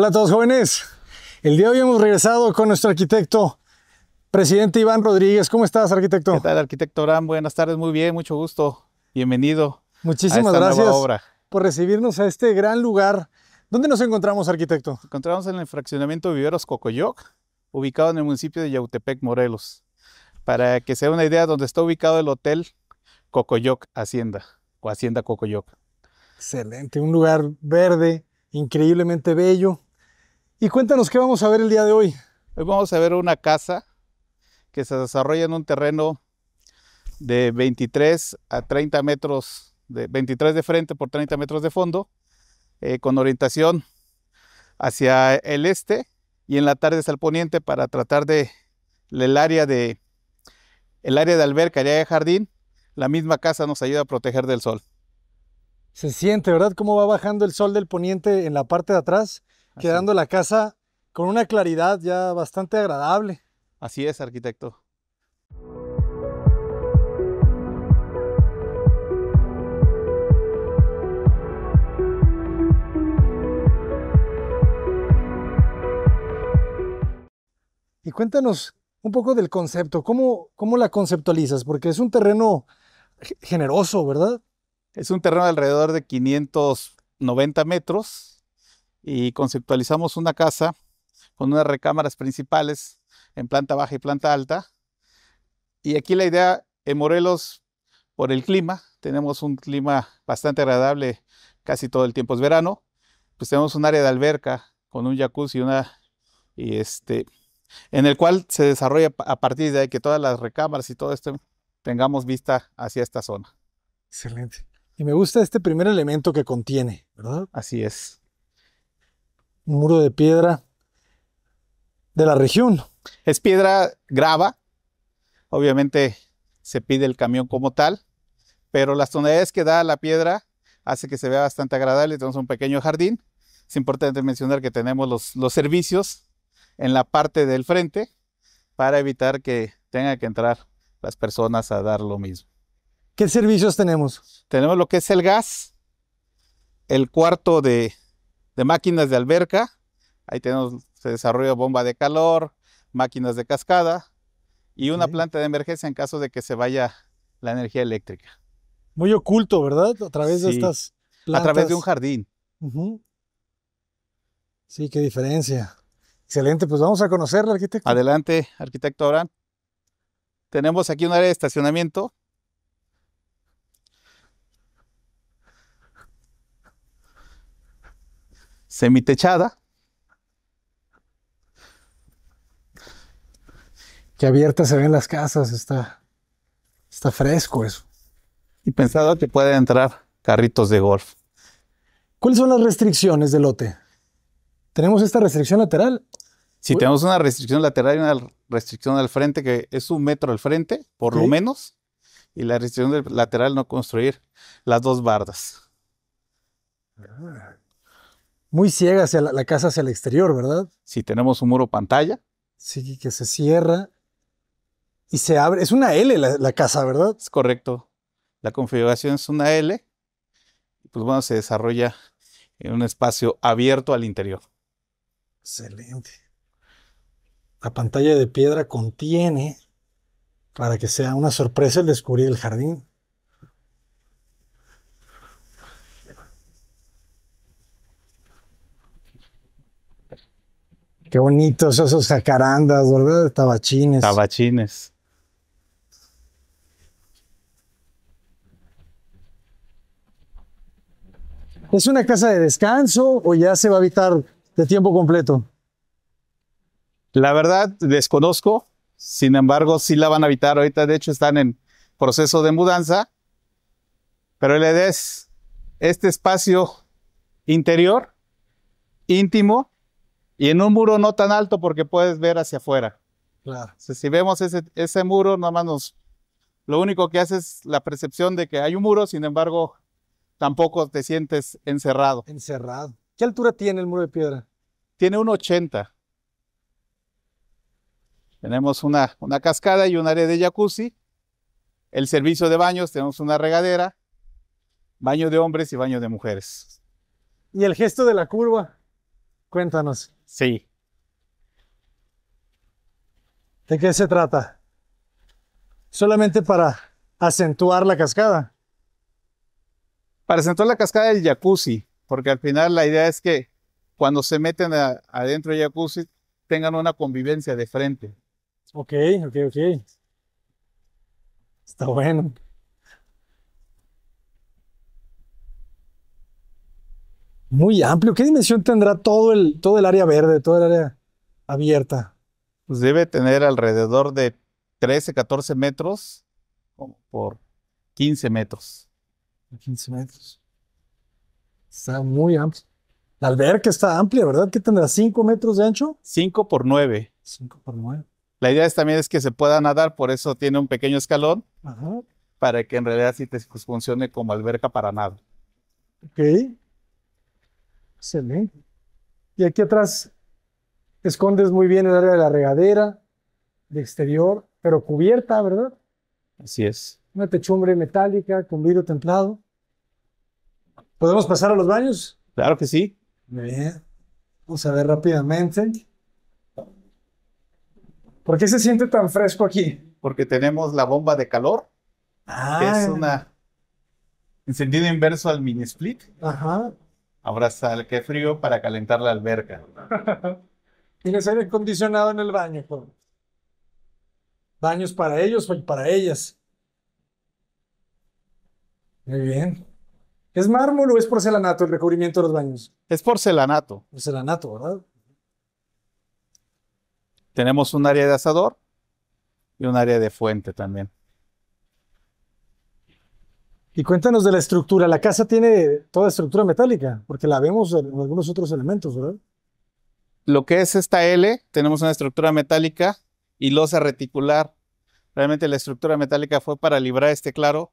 Hola a todos jóvenes. El día de hoy hemos regresado con nuestro arquitecto, presidente Iván Rodríguez. ¿Cómo estás, arquitecto? ¿Qué tal, arquitecto Buenas tardes, muy bien, mucho gusto. Bienvenido. Muchísimas gracias por recibirnos a este gran lugar. ¿Dónde nos encontramos, arquitecto? Nos encontramos en el fraccionamiento Viveros Cocoyoc, ubicado en el municipio de Yautepec, Morelos. Para que sea una idea, dónde está ubicado el hotel Cocoyoc Hacienda o Hacienda Cocoyoc. Excelente, un lugar verde, increíblemente bello. Y cuéntanos qué vamos a ver el día de hoy. Hoy vamos a ver una casa que se desarrolla en un terreno de 23 a 30 metros, de 23 de frente por 30 metros de fondo, eh, con orientación hacia el este y en la tarde hacia el poniente para tratar de el área de el área de alberca, y de jardín, la misma casa nos ayuda a proteger del sol. Se siente, ¿verdad? Cómo va bajando el sol del poniente en la parte de atrás quedando la casa con una claridad ya bastante agradable. Así es, arquitecto. Y cuéntanos un poco del concepto, ¿cómo, la conceptualizas? Porque es un terreno generoso, ¿verdad? Es un terreno de alrededor de 590 metros, y conceptualizamos una casa con unas recámaras principales en planta baja y planta alta. Y aquí la idea en Morelos, por el clima, tenemos un clima bastante agradable casi todo el tiempo es verano, pues tenemos un área de alberca con un jacuzzi y una y este en el cual se desarrolla a partir de ahí que todas las recámaras y todo esto tengamos vista hacia esta zona. Excelente. Y me gusta este primer elemento que contiene, ¿verdad? Así es un muro de piedra de la región. Es piedra grava, obviamente se pide el camión como tal, pero las tonalidades que da la piedra hace que se vea bastante agradable. Tenemos un pequeño jardín. Es importante mencionar que tenemos los, los servicios en la parte del frente para evitar que tengan que entrar las personas a dar lo mismo. ¿Qué servicios tenemos? Tenemos lo que es el gas, el cuarto de, de máquinas de alberca. Ahí tenemos se bomba de calor, máquinas de cascada y una planta de emergencia en caso de que se vaya la energía eléctrica. Muy oculto, ¿verdad? A través de estas plantas. A través de un jardín. Sí, qué diferencia. Excelente, pues vamos a conocerla, arquitecto. Adelante, arquitecto Abraham. Tenemos aquí un área de estacionamiento semitechada. Que abiertas se ven las casas, está, está fresco eso. Y pensado que pueden entrar carritos de golf. ¿Cuáles son las restricciones del lote? ¿Tenemos esta restricción lateral? Si tenemos una restricción lateral y una restricción al frente, que es un metro al frente, por lo menos, y la restricción lateral no construir las dos bardas. Ah muy ciega hacia la, casa, hacia el exterior, ¿verdad? Si tenemos un muro pantalla. Sí, que se cierra y se abre. Es una L la, casa, ¿verdad? Es correcto. La configuración es una L. Pues bueno, se desarrolla en un espacio abierto al interior. Excelente. La pantalla de piedra contiene, para que sea una sorpresa el descubrir el jardín, Qué bonitos esos jacarandas, ¿verdad? Tabachines. Tabachines. ¿Es una casa de descanso o ya se va a habitar de tiempo completo? La verdad, desconozco. Sin embargo, sí la van a habitar ahorita. De hecho, están en proceso de mudanza. Pero le des este espacio interior, íntimo, y en un muro no tan alto porque puedes ver hacia afuera. Claro. si vemos ese, ese muro, nada más lo único que hace es la percepción de que hay un muro, sin embargo, tampoco te sientes encerrado. Encerrado. ¿Qué altura tiene el muro de piedra? Tiene un 80. Tenemos una, una cascada y un área de jacuzzi. El servicio de baños, tenemos una regadera, baño de hombres y baño de mujeres. ¿Y el gesto de la curva? Cuéntanos. Sí. ¿De qué se trata? Solamente para acentuar la cascada. Para acentuar la cascada del jacuzzi, porque al final la idea es que cuando se meten adentro del jacuzzi tengan una convivencia de frente. Ok, ok, ok. Está bueno. Muy amplio. ¿Qué dimensión tendrá todo el, todo el área verde, toda el área abierta? Pues debe tener alrededor de 13, 14 metros por 15 metros. 15 metros. Está muy amplio. La alberca está amplia, ¿verdad? ¿Qué tendrá? ¿5 metros de ancho? 5 por 9. 5 por 9. La idea también es que se pueda nadar, por eso tiene un pequeño escalón, Ajá. para que en realidad sí te pues, funcione como alberca para nadar. Ok. Excelente. Y aquí atrás escondes muy bien el área de la regadera, de exterior, pero cubierta, ¿verdad? Así es. Una techumbre metálica con vidrio templado. ¿Podemos pasar a los baños? Claro que sí. Muy bien. Vamos a ver rápidamente. ¿Por qué se siente tan fresco aquí? Porque tenemos la bomba de calor. es ah. una encendido inverso al mini split. Ajá. Ahora sale que frío para calentar la alberca. Tienes aire acondicionado en el baño, Baños para ellos o para ellas. Muy bien. ¿Es mármol o es porcelanato el recubrimiento de los baños? Es porcelanato. Porcelanato, ¿verdad? Tenemos un área de asador y un área de fuente también. Y cuéntanos de la estructura. La casa tiene toda estructura metálica, porque la vemos en algunos otros elementos, ¿verdad? Lo que es esta L, tenemos una estructura metálica y losa reticular. Realmente la estructura metálica fue para librar este claro,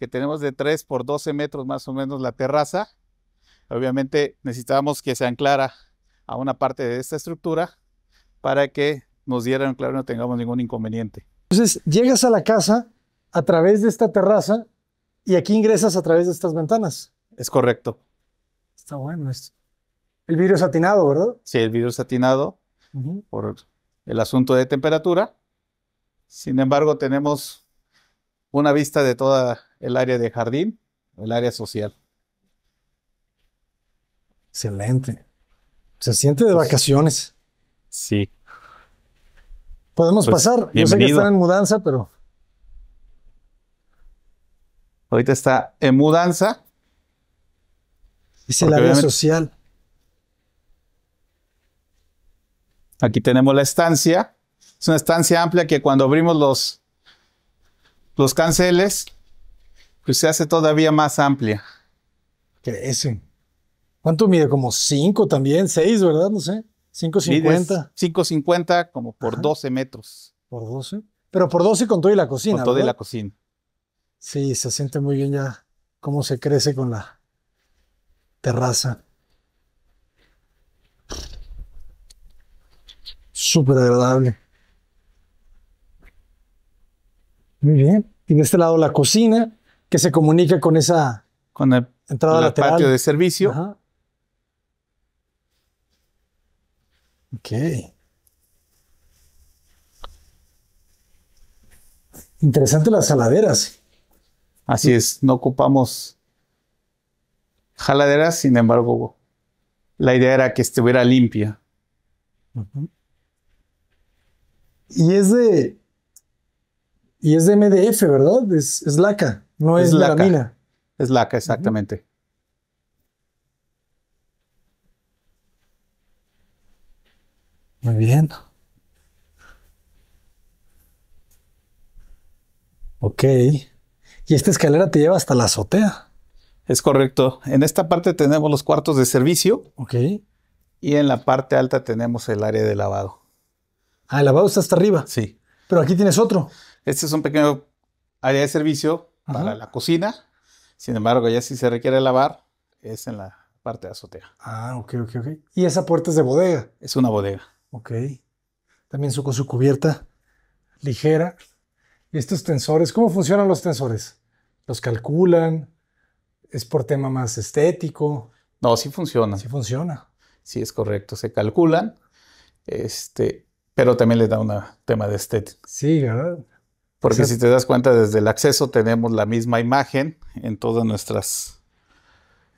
que tenemos de 3 por 12 metros más o menos la terraza. Obviamente necesitábamos que se anclara a una parte de esta estructura para que nos dieran claro y no tengamos ningún inconveniente. Entonces, llegas a la casa a través de esta terraza y aquí ingresas a través de estas ventanas. Es correcto. Está bueno esto. El vidrio es ¿verdad? Sí, el vidrio es por el asunto de temperatura. Sin embargo, tenemos una vista de toda el área de jardín, el área social. Excelente. Se siente de pues, vacaciones. Sí. Podemos pues, pasar. Yo sé que están en mudanza, pero. Ahorita está en mudanza. Dice la área social. Aquí tenemos la estancia. Es una estancia amplia que cuando abrimos los, los canceles, pues se hace todavía más amplia. Crecen. ¿Cuánto mide? Como 5 también, 6, ¿verdad? No sé. 5.50. 5.50 como por 12 metros. Por 12. Pero por 12 con todo y la cocina. Con todo y la cocina. Sí, se siente muy bien ya cómo se crece con la terraza. Súper agradable. Muy bien. Y este lado la cocina, que se comunica con esa con la entrada con el patio de servicio. Ok. Interesante las saladeras. Así es, no ocupamos jaladeras, sin embargo, la idea era que estuviera limpia. Y es de. Y es de MDF, ¿verdad? Es, laca, no es, es laca. Es laca, exactamente. Muy bien. Ok. Y esta escalera te lleva hasta la azotea. Es correcto. En esta parte tenemos los cuartos de servicio. Ok. Y en la parte alta tenemos el área de lavado. Ah, el lavado está hasta arriba. Sí. Pero aquí tienes otro. Este es un pequeño área de servicio para la cocina. Sin embargo, ya si se requiere lavar, es en la parte de azotea. Ah, ok, ok, ok. ¿Y esa puerta es de bodega? Es una bodega. Ok. También su, con su cubierta ligera estos tensores, ¿cómo funcionan los tensores? ¿Los calculan? ¿Es por tema más estético? No, sí funciona. Sí funciona. Sí, es correcto. Se calculan, este, pero también le da un tema de estética. Sí, ¿verdad? Porque si te das cuenta, desde el acceso tenemos la misma imagen en todas nuestras,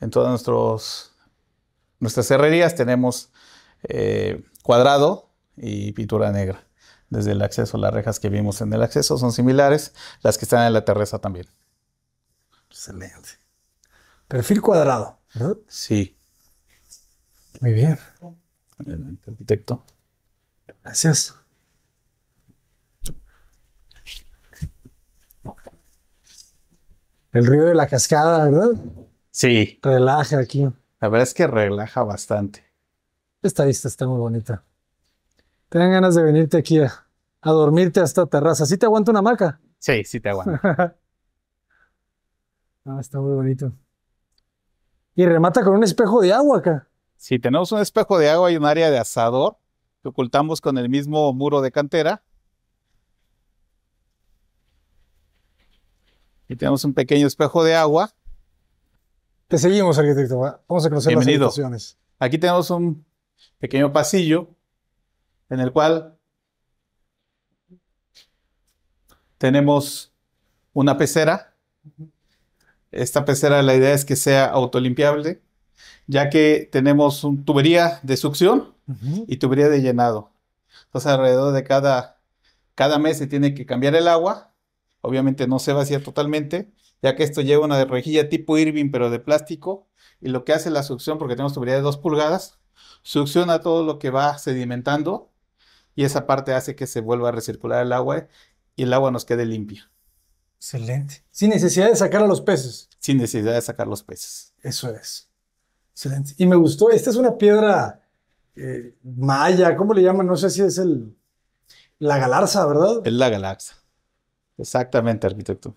en todas nuestros, nuestras herrerías tenemos eh, cuadrado y pintura negra desde el acceso. Las rejas que vimos en el acceso son similares, las que están en la terraza también. Excelente. Perfil cuadrado, ¿verdad? Sí. Muy bien. El arquitecto. Gracias. El río de la cascada, ¿verdad? Sí. Relaja aquí. La verdad es que relaja bastante. Esta vista está muy bonita. Tengan ganas de venirte aquí a, dormirte a esta terraza. ¿Sí te aguanta una maca? Sí, sí te aguanta. ah, está muy bonito. Y remata con un espejo de agua acá. Sí, tenemos un espejo de agua y un área de asador que ocultamos con el mismo muro de cantera. Y tenemos un pequeño espejo de agua. Te seguimos, arquitecto. Vamos a conocer las habitaciones. Aquí tenemos un pequeño pasillo en el cual tenemos una pecera. Esta pecera la idea es que sea autolimpiable, ya que tenemos tubería de succión y tubería de llenado. Entonces alrededor de cada, cada mes se tiene que cambiar el agua. Obviamente no se vacía totalmente, ya que esto lleva una rejilla tipo Irving, pero de plástico. Y lo que hace la succión, porque tenemos tubería de 2 pulgadas, succiona todo lo que va sedimentando y esa parte hace que se vuelva a recircular el agua y el agua nos quede limpia. Excelente. Sin necesidad de sacar a los peces. Sin necesidad de sacar los peces. Eso es. Excelente. Y me gustó, esta es una piedra eh, maya, ¿cómo le llaman? No sé si es el... La galarza, ¿verdad? Es la galarza. Exactamente, arquitecto.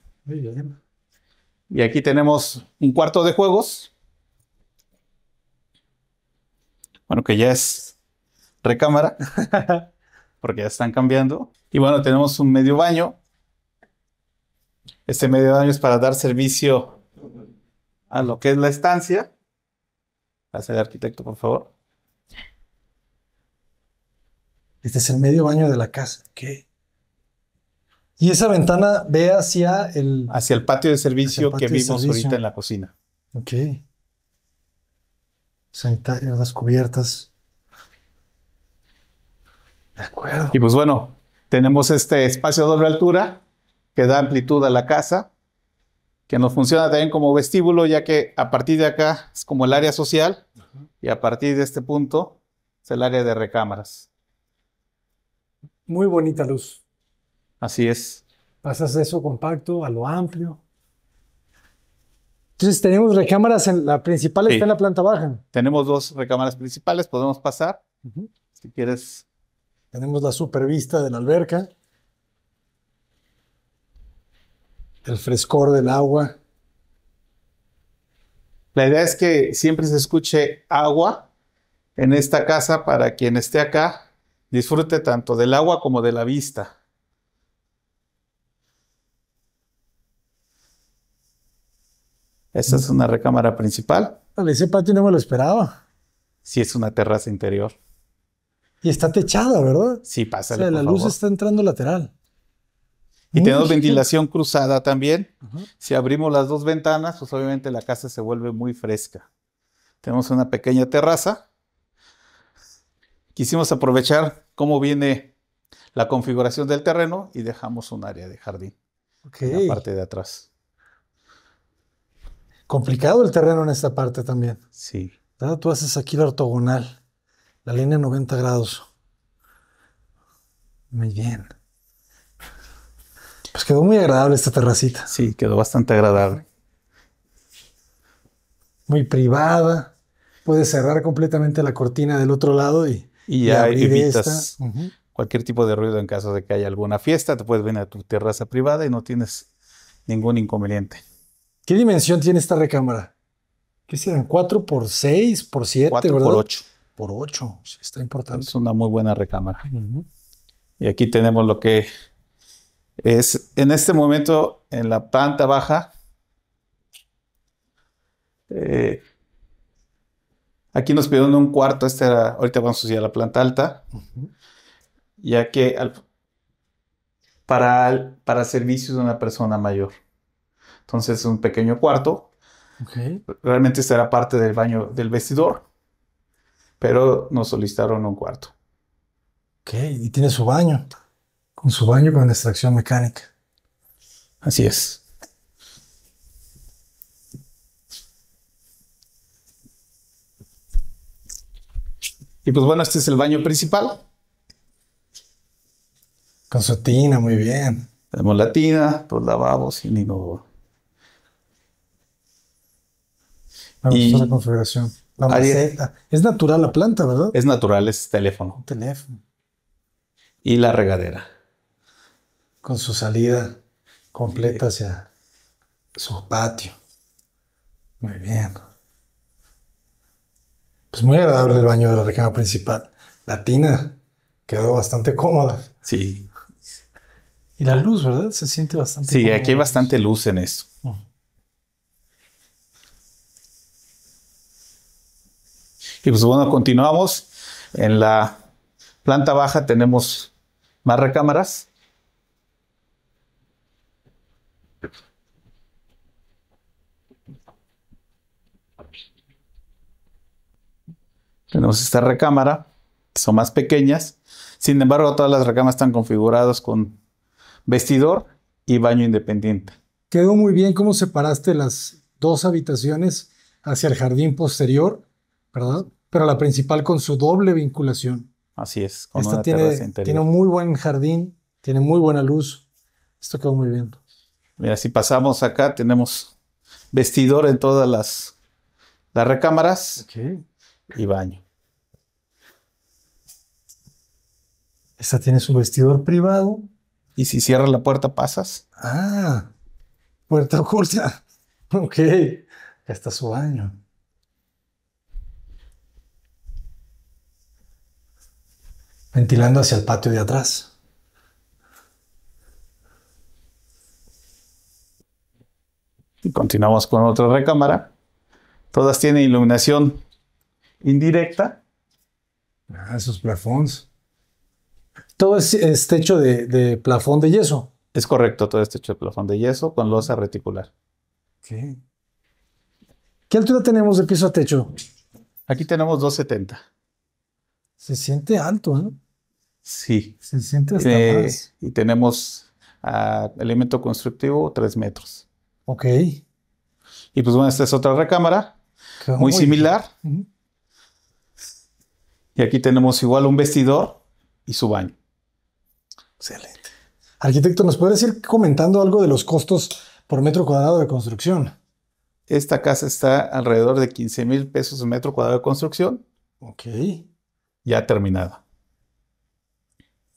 Y aquí tenemos un cuarto de juegos. Bueno, que ya es recámara. porque ya están cambiando. Y bueno, tenemos un medio baño. Este medio baño es para dar servicio a lo que es la estancia. Hace el arquitecto, por favor. Este es el medio baño de la casa. ¿Qué? Y esa ventana ve hacia el... Hacia el patio de servicio que vimos ahorita en la cocina. Ok. Sanitario, las cubiertas. Y pues bueno, tenemos este espacio a doble altura que da amplitud a la casa, que nos funciona también como vestíbulo, ya que a partir de acá es como el área social y a partir de este punto es el área de recámaras. Muy bonita luz. Así es. Pasas eso compacto a lo amplio. Entonces tenemos recámaras en la principal, está en la planta baja. Tenemos dos recámaras principales, podemos pasar. Si quieres tenemos la supervista de la alberca, el frescor del agua. La idea es que siempre se escuche agua en esta casa para quien esté acá disfrute tanto del agua como de la vista. Esta es una recámara principal. ese patio no me lo esperaba. Sí, es una terraza interior. Y está techada, ¿verdad? Sí, pasa. O sea, la luz está entrando lateral. Y tenemos ventilación cruzada también. Si abrimos las dos ventanas, pues obviamente la casa se vuelve muy fresca. Tenemos una pequeña terraza. Quisimos aprovechar cómo viene la configuración del terreno y dejamos un área de jardín okay. en la parte de atrás. Complicado el terreno en esta parte también. Sí. ¿Tú haces aquí la ortogonal? La línea 90 grados. Muy bien. Pues quedó muy agradable esta terracita. Sí, quedó bastante agradable. Muy privada. Puedes cerrar completamente la cortina del otro lado y, y ya evitas cualquier tipo de ruido en caso de que haya alguna fiesta. Te puedes venir a tu terraza privada y no tienes ningún inconveniente. ¿Qué dimensión tiene esta recámara? ¿Qué serán? ¿4 por 6 por 7? 4 por 8 por 8. está importante. Es una muy buena recámara. Y aquí tenemos lo que es en este momento en la planta baja. Eh, aquí nos pidieron un cuarto. Este era, ahorita vamos a ir a la planta alta. Ya que para, para servicios de una persona mayor. Entonces, un pequeño cuarto. Realmente será parte del baño del vestidor pero nos solicitaron un cuarto. Ok, y tiene su baño, con su baño con extracción mecánica. Así es. Y pues bueno, este es el baño principal. Con su tina, muy bien. Tenemos la tina, los pues, lavabos y el Me y, la configuración. La Es natural la planta, ¿verdad? Es natural, es teléfono. Un teléfono. Y la regadera. Con su salida completa hacia su patio. Muy bien. Pues muy agradable el baño de la recama principal. La tina quedó bastante cómoda. Sí. Y la luz, ¿verdad? Se siente bastante. Sí, aquí hay bastante luz en esto. Y pues bueno, continuamos. En la planta baja tenemos más recámaras. Tenemos esta recámara, son más pequeñas. Sin embargo, todas las recámaras están configuradas con vestidor y baño independiente. Quedó muy bien cómo separaste las dos habitaciones hacia el jardín posterior ¿verdad? Pero la principal con su doble vinculación. Así es. Esta tiene, tiene un muy buen jardín, tiene muy buena luz. Esto quedó muy bien. Mira, si pasamos acá, tenemos vestidor en todas las, las recámaras y baño. Esta tiene su vestidor privado. Y si cierras la puerta, pasas. Ah, puerta oculta. Ok, ya está su baño. ventilando hacia el patio de atrás. Y continuamos con otra recámara. Todas tienen iluminación indirecta. Ah, esos plafones. Todo es, techo de, plafón de yeso. Es correcto, todo es techo de plafón de yeso con losa reticular. ¿Qué? ¿Qué altura tenemos de piso a techo? Aquí tenemos 270. Se siente alto, ¿no? Sí. Se siente hasta eh, Y tenemos ah, elemento constructivo 3 metros. Ok. Y pues bueno, esta es otra recámara, muy similar. Y aquí tenemos igual un vestidor y su baño. Excelente. Arquitecto, ¿nos puede decir comentando algo de los costos por metro cuadrado de construcción? Esta casa está alrededor de 15 mil pesos metro cuadrado de construcción. Ok. Ya terminada.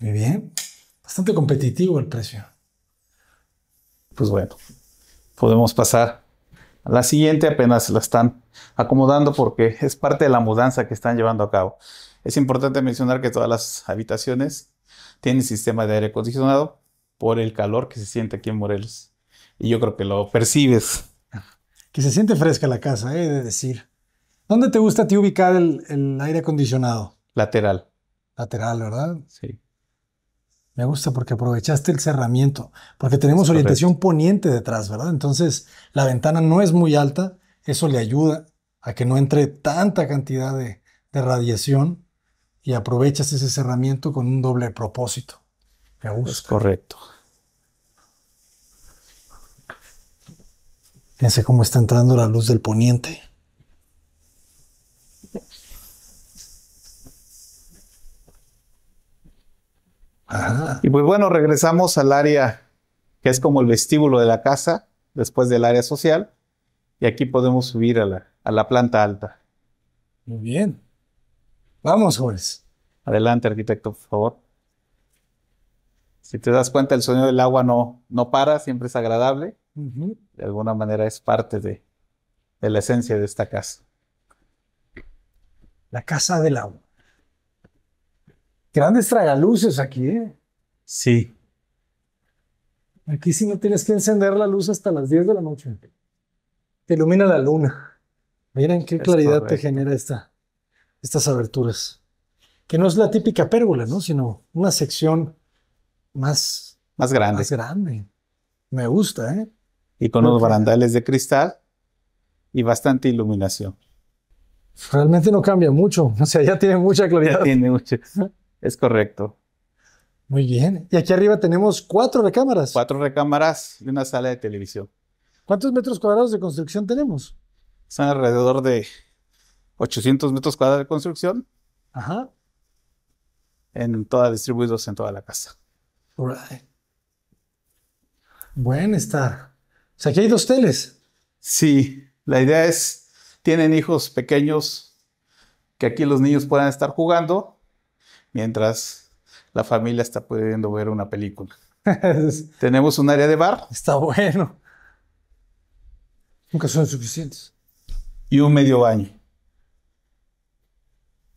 Muy bien. Bastante competitivo el precio. Pues bueno, podemos pasar a la siguiente. Apenas la están acomodando porque es parte de la mudanza que están llevando a cabo. Es importante mencionar que todas las habitaciones tienen sistema de aire acondicionado por el calor que se siente aquí en Morelos. Y yo creo que lo percibes. Que se siente fresca la casa, he de decir. ¿Dónde te gusta a ti ubicar el, el aire acondicionado? Lateral. Lateral, ¿verdad? Sí. Me gusta porque aprovechaste el cerramiento, porque tenemos orientación poniente detrás, ¿verdad? Entonces la ventana no es muy alta, eso le ayuda a que no entre tanta cantidad de, radiación y aprovechas ese cerramiento con un doble propósito. Me gusta. Es correcto. Fíjense cómo está entrando la luz del poniente. Y pues bueno, regresamos al área que es como el vestíbulo de la casa, después del área social, y aquí podemos subir a la, planta alta. Muy bien. Vamos, jóvenes. Adelante, arquitecto, por favor. Si te das cuenta, el sonido del agua no, no para, siempre es agradable. De alguna manera es parte de la esencia de esta casa. La casa del agua. Grandes tragaluces aquí, ¿eh? Sí. Aquí sí no tienes que encender la luz hasta las 10 de la noche. Te ilumina la luna. Miren qué claridad te genera esta, estas aberturas. Que no es la típica pérgola, ¿no? Sino una sección más, más grande. Más grande. Me gusta, ¿eh? Y con unos barandales de cristal y bastante iluminación. Realmente no cambia mucho. O sea, ya tiene mucha claridad. Ya tiene Es correcto. Muy bien. Y aquí arriba tenemos cuatro recámaras. Cuatro recámaras y una sala de televisión. ¿Cuántos metros cuadrados de construcción tenemos? Son alrededor de 800 metros cuadrados de construcción. Ajá. En toda, distribuidos en toda la casa. All right. Buen estar. O sea, aquí hay dos teles. Sí, la idea es, tienen hijos pequeños, que aquí los niños puedan estar jugando mientras la familia está pudiendo ver una película. Tenemos un área de bar. Está bueno. Nunca son suficientes. Y un medio baño.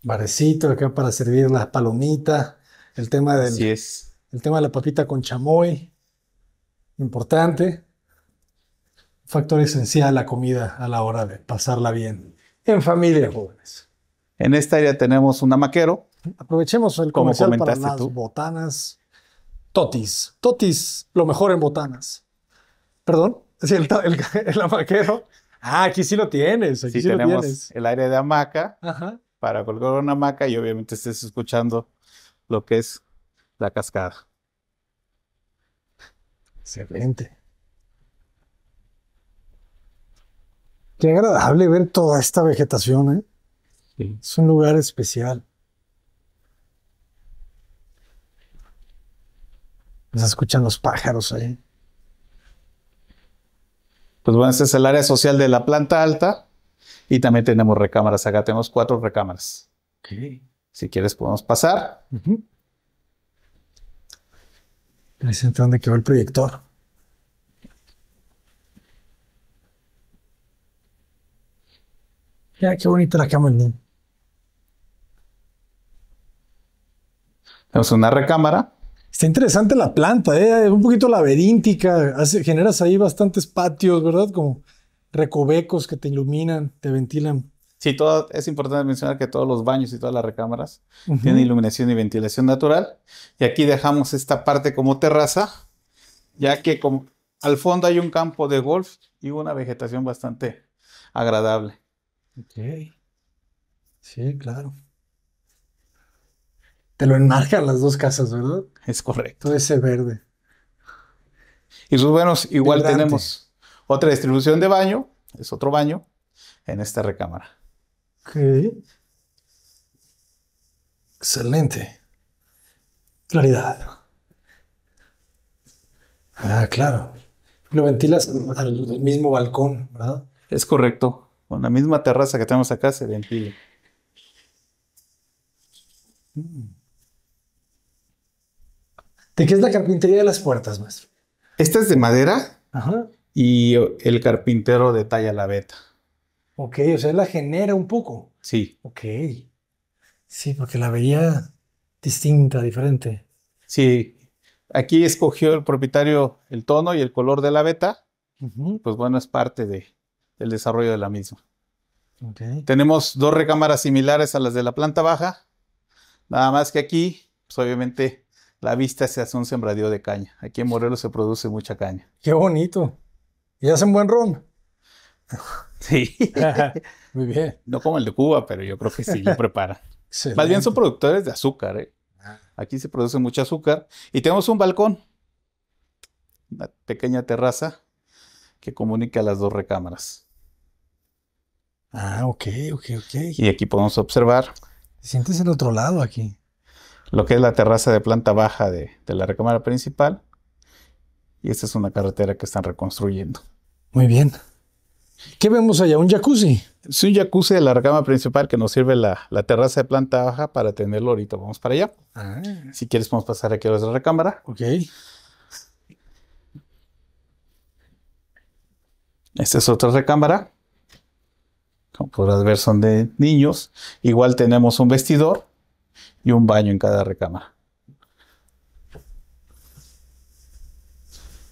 Barecito, acá para servir las palomitas. El tema del. es. El tema de la papita con chamoy. Importante. Factor esencial la comida a la hora de pasarla bien. En familia, jóvenes. En esta área tenemos un amaquero Aprovechemos el comercial para las botanas. Totis. Totis, lo mejor en botanas. Perdón, el, el, Ah, aquí sí lo tienes. Aquí sí, tenemos el aire de hamaca para colgar una hamaca y obviamente estés escuchando lo que es la cascada. Excelente. Qué agradable ver toda esta vegetación, ¿eh? Es un lugar especial. Se escuchan los pájaros ahí. Pues bueno, este es el área social de la planta alta y también tenemos recámaras. Acá tenemos cuatro recámaras. Si quieres podemos pasar. Uh donde quedó el proyector. Ya, qué bonita la cama, Tenemos una recámara. Está interesante la planta, ¿eh? un poquito laberíntica. generas ahí bastantes patios, ¿verdad? Como recovecos que te iluminan, te ventilan. Sí, todo, es importante mencionar que todos los baños y todas las recámaras tienen iluminación y ventilación natural. Y aquí dejamos esta parte como terraza, ya que como, al fondo hay un campo de golf y una vegetación bastante agradable. Ok. Sí, claro te lo enmarcan las dos casas, ¿verdad? Es correcto. Todo ese verde. Y sus pues buenos, igual tenemos otra distribución de baño, es otro baño, en esta recámara. Ok. Excelente. Claridad. Ah, claro. Lo ventilas al mismo balcón, ¿verdad? Es correcto. Con la misma terraza que tenemos acá se ventila. Mm. ¿De qué es la carpintería de las puertas, maestro? Esta es de madera y el carpintero detalla la veta. Ok, o sea, la genera un poco. Sí. Ok. Sí, porque la veía distinta, diferente. Sí. Aquí escogió el propietario el tono y el color de la veta. Pues bueno, es parte de, del desarrollo de la misma. Okay. Tenemos dos recámaras similares a las de la planta baja, nada más que aquí, pues obviamente la vista se hace un sembradío de caña. Aquí en Morelos se produce mucha caña. Qué bonito. ¿Y hacen buen ron? Sí. Muy bien. No como el de Cuba, pero yo creo que sí lo prepara. Más bien son productores de azúcar. ¿eh? Ah. Aquí se produce mucho azúcar. Y tenemos un balcón, una pequeña terraza que comunica las dos recámaras. Ah, ok, ok, ok. Y aquí podemos observar. Sientes el otro lado aquí lo que es la terraza de planta baja de, la recámara principal. Y esta es una carretera que están reconstruyendo. Muy bien. ¿Qué vemos allá? ¿Un jacuzzi? Es un jacuzzi de la recámara principal que nos sirve la, terraza de planta baja para tenerlo ahorita. Vamos para allá. Ah. Si quieres, podemos pasar aquí a la recámara. Ok. Esta es otra recámara. Como podrás ver, son de niños. Igual tenemos un vestidor y un baño en cada recámara.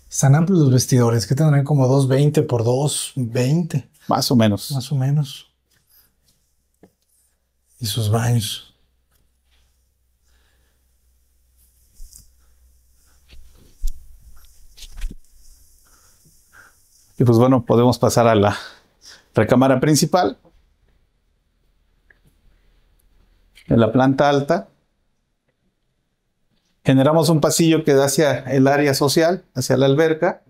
Están amplios los vestidores, que tendrán como 220 por 220. Más o menos. Más o menos. Y sus baños. Y pues bueno, podemos pasar a la recámara principal. en la planta alta. Generamos un pasillo que da hacia el área social, hacia la alberca.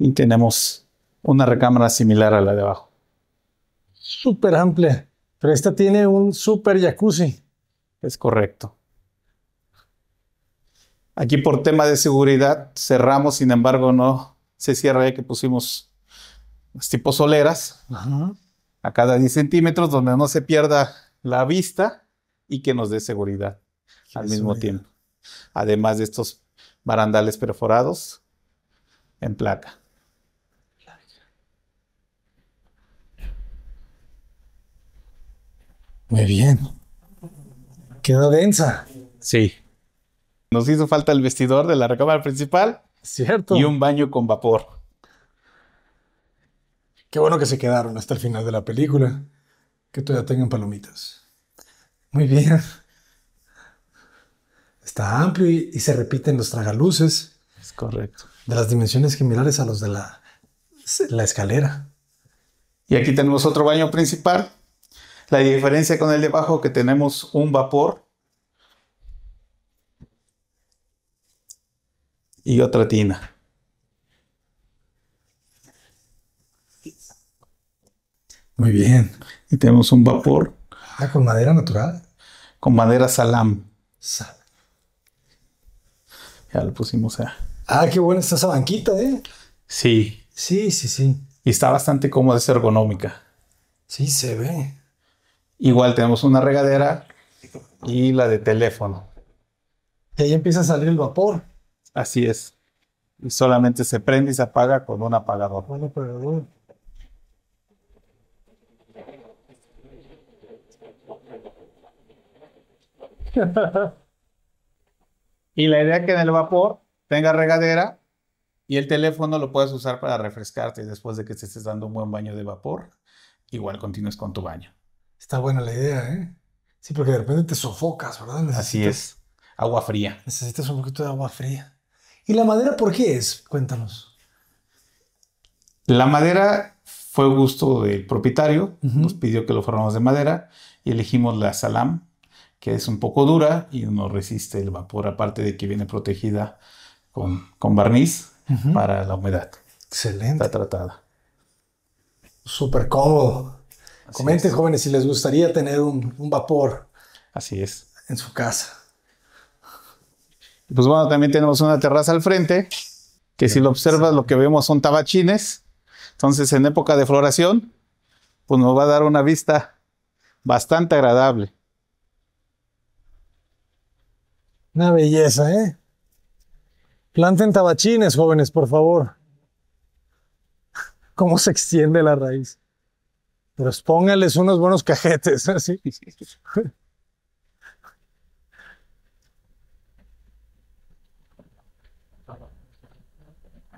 Y tenemos una recámara similar a la de abajo. Súper amplia. Pero esta tiene un super jacuzzi. Es correcto. Aquí por tema de seguridad cerramos, sin embargo, no se cierra ya que pusimos los tipo soleras a cada 10 centímetros donde no se pierda la vista y que nos dé seguridad al mismo tiempo. Además de estos barandales perforados en placa. Muy bien. Quedó densa. Sí. Nos hizo falta el vestidor de la recámara principal Cierto. Y un baño con vapor. Qué bueno que se quedaron hasta el final de la película. Que todavía tengan palomitas. Muy bien. Está amplio y, se repiten los tragaluces. Es correcto. De las dimensiones similares a los de la, la escalera. Y aquí tenemos otro baño principal. La diferencia con el de abajo que tenemos un vapor y otra tina. Muy bien. Y tenemos un vapor. Ah, con madera natural. Con madera salam. Sal. Ya lo pusimos a. Ah, qué buena está esa banquita, ¿eh? Sí. Sí, sí, sí. Y está bastante cómoda, es ergonómica. Sí, se ve. Igual tenemos una regadera y la de teléfono. Y ahí empieza a salir el vapor. Así es. solamente se prende y se apaga con un apagador. y la idea es que en el vapor tenga regadera y el teléfono lo puedes usar para refrescarte después de que te estés dando un buen baño de vapor. Igual continúes con tu baño. Está buena la idea, ¿eh? Sí, porque de repente te sofocas, ¿verdad? Así es. Agua fría. Necesitas un poquito de agua fría. ¿Y la madera por qué es? Cuéntanos. La madera fue gusto del propietario, nos pidió que lo formamos de madera y elegimos la salam, que es un poco dura y no resiste el vapor, aparte de que viene protegida con, con barniz para la humedad. Excelente. Está tratada. Súper cómodo. Comenten, jóvenes, si les gustaría tener un, un vapor. Así es. En su casa. Pues bueno, también tenemos una terraza al frente, que si lo observas lo que vemos son tabachines. Entonces en época de floración, pues nos va a dar una vista bastante agradable. Una belleza, ¿eh? Planten tabachines, jóvenes, por favor. Cómo se extiende la raíz. Pero pues póngales unos buenos cajetes, así.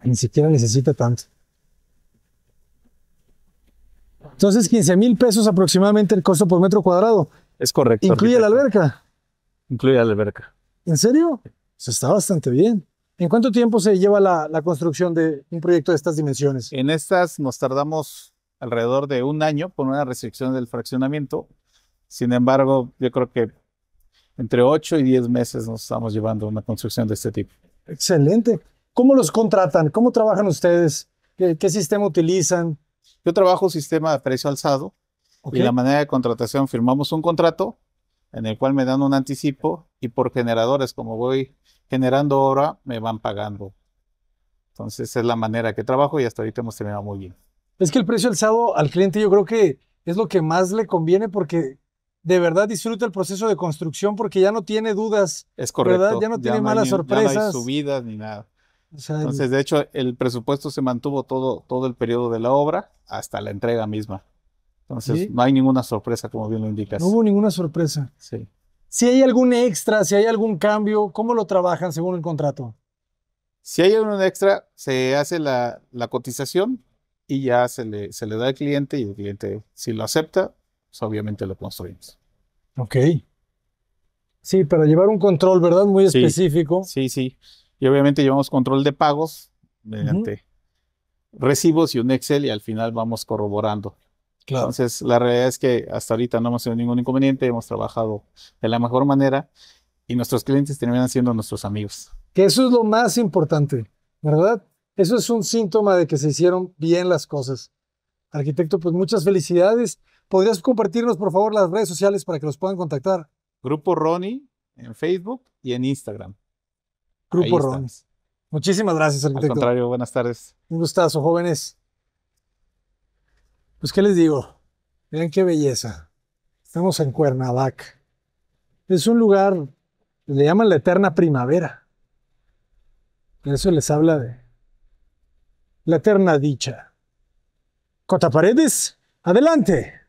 Ni siquiera necesita tanto. Entonces, 15 mil pesos aproximadamente el costo por metro cuadrado. Es correcto. ¿Incluye la alberca? Incluye la alberca. ¿En serio? Se pues está bastante bien. ¿En cuánto tiempo se lleva la, construcción de un proyecto de estas dimensiones? En estas nos tardamos alrededor de un año por una restricción del fraccionamiento. Sin embargo, yo creo que entre 8 y 10 meses nos estamos llevando una construcción de este tipo. Excelente. ¿Cómo los contratan? ¿Cómo trabajan ustedes? ¿Qué, sistema utilizan? Yo trabajo sistema de precio alzado y la manera de contratación firmamos un contrato en el cual me dan un anticipo y por generadores, como voy generando ahora, me van pagando. Entonces es la manera que trabajo y hasta ahorita hemos terminado muy bien. Es que el precio alzado al cliente yo creo que es lo que más le conviene porque de verdad disfruta el proceso de construcción porque ya no tiene dudas. Es correcto. Ya no tiene malas sorpresas. no hay subidas ni nada. Entonces, de hecho, el presupuesto se mantuvo todo, todo el periodo de la obra hasta la entrega misma. Entonces, no hay ninguna sorpresa, como bien lo indicas. No hubo ninguna sorpresa. Sí. Si hay algún extra, si hay algún cambio, ¿cómo lo trabajan según el contrato? Si hay algún extra, se hace la, la cotización y ya se le, se le da al cliente y el cliente, si lo acepta, pues obviamente lo construimos. Ok. Sí, para llevar un control, ¿verdad? Muy sí, específico. Sí, sí. Y obviamente llevamos control de pagos mediante recibos y un Excel y al final vamos corroborando. Claro. Entonces, la realidad es que hasta ahorita no hemos tenido ningún inconveniente, hemos trabajado de la mejor manera y nuestros clientes terminan siendo nuestros amigos. Que eso es lo más importante, ¿verdad? Eso es un síntoma de que se hicieron bien las cosas. Arquitecto, pues muchas felicidades. ¿Podrías compartirnos, por favor, las redes sociales para que los puedan contactar? Grupo Ronnie en Facebook y en Instagram. Grupo Rones. Muchísimas gracias, arquitecto. Al contrario, buenas tardes. Un gustazo, jóvenes. Pues, ¿qué les digo? Miren qué belleza. Estamos en Cuernavaca. Es un lugar, le llaman la eterna primavera. Eso les habla de la eterna dicha. Cotaparedes, adelante.